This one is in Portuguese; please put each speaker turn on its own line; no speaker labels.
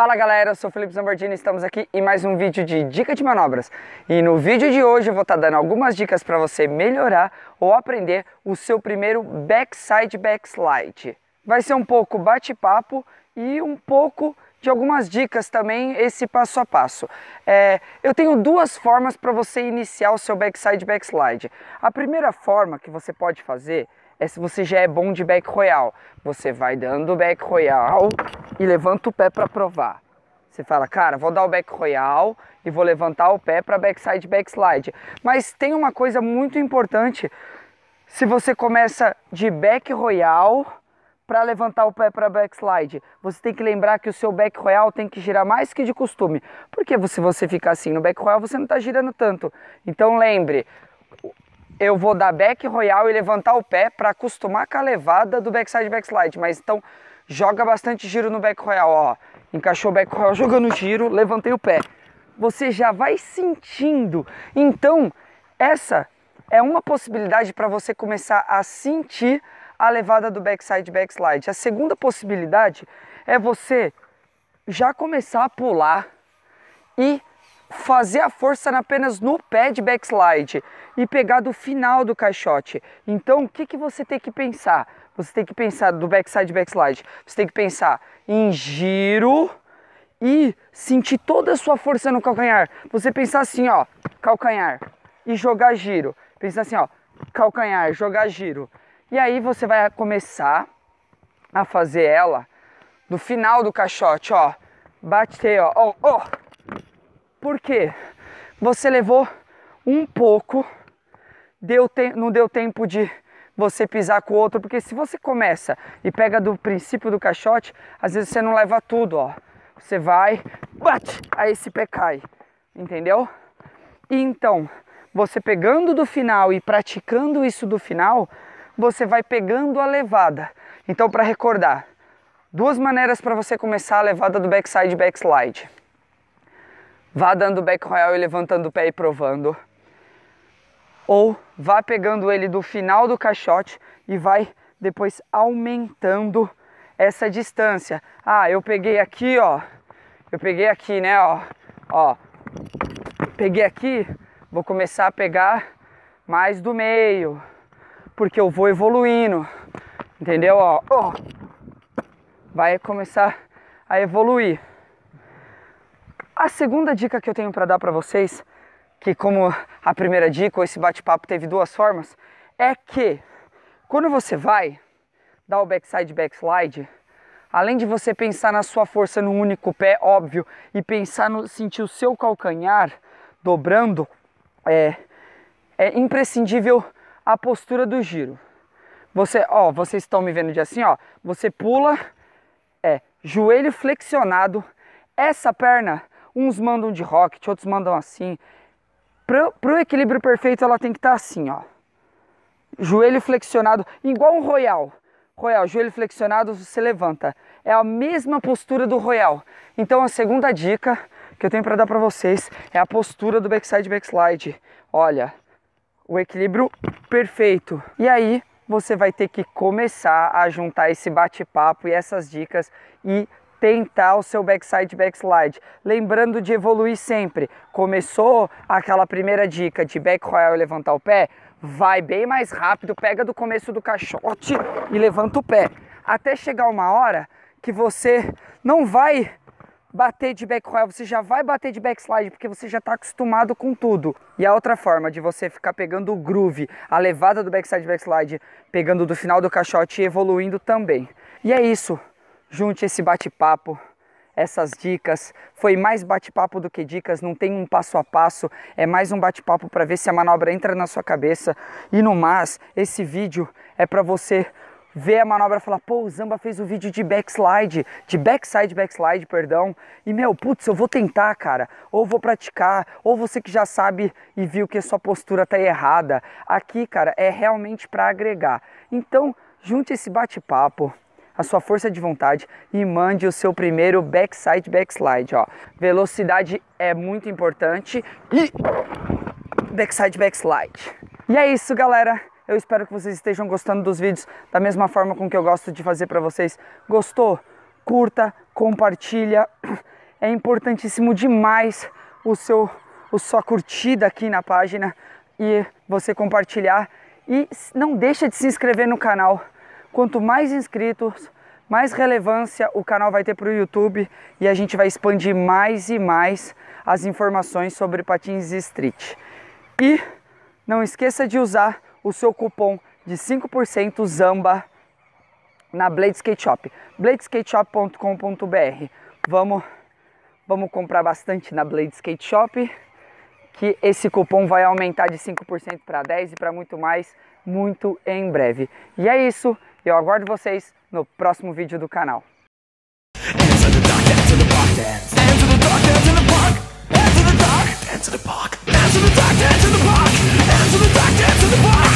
Fala galera, eu sou Felipe Zambardini, estamos aqui em mais um vídeo de dica de manobras. E no vídeo de hoje eu vou estar tá dando algumas dicas para você melhorar ou aprender o seu primeiro backside backslide. Vai ser um pouco bate-papo e um pouco de algumas dicas também esse passo a passo. É, eu tenho duas formas para você iniciar o seu backside backslide. A primeira forma que você pode fazer é se você já é bom de back royal. Você vai dando back royal e levanta o pé para provar. Você fala, cara, vou dar o back royal e vou levantar o pé para backside backslide. Mas tem uma coisa muito importante. Se você começa de back royal para levantar o pé para backslide, você tem que lembrar que o seu back royal tem que girar mais que de costume. Porque se você ficar assim no back royal, você não está girando tanto. Então lembre, eu vou dar back royal e levantar o pé para acostumar com a levada do backside backslide. Mas então joga bastante giro no back royal, ó. Encaixou o back royal, jogando giro, levantei o pé. Você já vai sentindo. Então, essa é uma possibilidade para você começar a sentir a levada do backside backslide. A segunda possibilidade é você já começar a pular e fazer a força apenas no pé de backslide e pegar do final do caixote. Então, o que, que você tem que pensar? Você tem que pensar do backside backslide. Você tem que pensar em giro e sentir toda a sua força no calcanhar. Você pensar assim, ó, calcanhar e jogar giro. Pensar assim, ó, calcanhar, jogar giro. E aí você vai começar a fazer ela do final do caixote, ó. Bater, ó, ó, ó porque você levou um pouco, deu te... não deu tempo de você pisar com o outro, porque se você começa e pega do princípio do caixote, às vezes você não leva tudo, ó. Você vai, bate, aí esse pé cai, entendeu? E então, você pegando do final e praticando isso do final, você vai pegando a levada. Então, para recordar, duas maneiras para você começar a levada do backside backslide. Vá dando back royal e levantando o pé e provando. Ou vá pegando ele do final do caixote e vai depois aumentando essa distância. Ah, eu peguei aqui, ó. Eu peguei aqui, né, ó. Ó. Peguei aqui, vou começar a pegar mais do meio, porque eu vou evoluindo. Entendeu, ó? ó. Vai começar a evoluir. A segunda dica que eu tenho para dar para vocês, que como a primeira dica ou esse bate-papo teve duas formas, é que quando você vai dar o backside backslide, além de você pensar na sua força no único pé, óbvio, e pensar no sentir o seu calcanhar dobrando, é, é imprescindível a postura do giro. Você, ó, vocês estão me vendo de assim, ó. Você pula, é joelho flexionado, essa perna Uns mandam de rocket, outros mandam assim. Para o equilíbrio perfeito, ela tem que estar tá assim, ó. Joelho flexionado, igual um royal. Royal, joelho flexionado, você levanta. É a mesma postura do royal. Então, a segunda dica que eu tenho para dar para vocês é a postura do backside backslide. Olha, o equilíbrio perfeito. E aí, você vai ter que começar a juntar esse bate-papo e essas dicas e tentar o seu backside backslide. Lembrando de evoluir sempre. Começou aquela primeira dica de back royal e levantar o pé? Vai bem mais rápido, pega do começo do caixote e levanta o pé. Até chegar uma hora que você não vai bater de back royal, você já vai bater de backslide porque você já está acostumado com tudo. E a outra forma de você ficar pegando o groove, a levada do backside backslide, pegando do final do caixote e evoluindo também. E é isso junte esse bate-papo, essas dicas. Foi mais bate-papo do que dicas, não tem um passo a passo, é mais um bate-papo para ver se a manobra entra na sua cabeça. E no mais, esse vídeo é para você ver a manobra e falar, pô, o Zamba fez o um vídeo de backslide, de backside, backslide, perdão. E meu, putz, eu vou tentar, cara. Ou vou praticar, ou você que já sabe e viu que a sua postura tá errada. Aqui, cara, é realmente para agregar. Então, junte esse bate-papo, a sua força de vontade e mande o seu primeiro backside backslide, ó. Velocidade é muito importante e backside backslide. E é isso, galera. Eu espero que vocês estejam gostando dos vídeos da mesma forma com que eu gosto de fazer para vocês. Gostou? Curta, compartilha. É importantíssimo demais o seu o sua curtida aqui na página e você compartilhar e não deixa de se inscrever no canal Quanto mais inscritos, mais relevância o canal vai ter para o YouTube e a gente vai expandir mais e mais as informações sobre patins street. E não esqueça de usar o seu cupom de 5% Zamba na Blade Skate Shop, bladeskateshop.com.br. Vamos, vamos comprar bastante na Blade Skate Shop, que esse cupom vai aumentar de 5% para 10 e para muito mais muito em breve. E é isso. E eu aguardo vocês no próximo vídeo do canal. Dance in the park, the dance in the park, the dance in the park.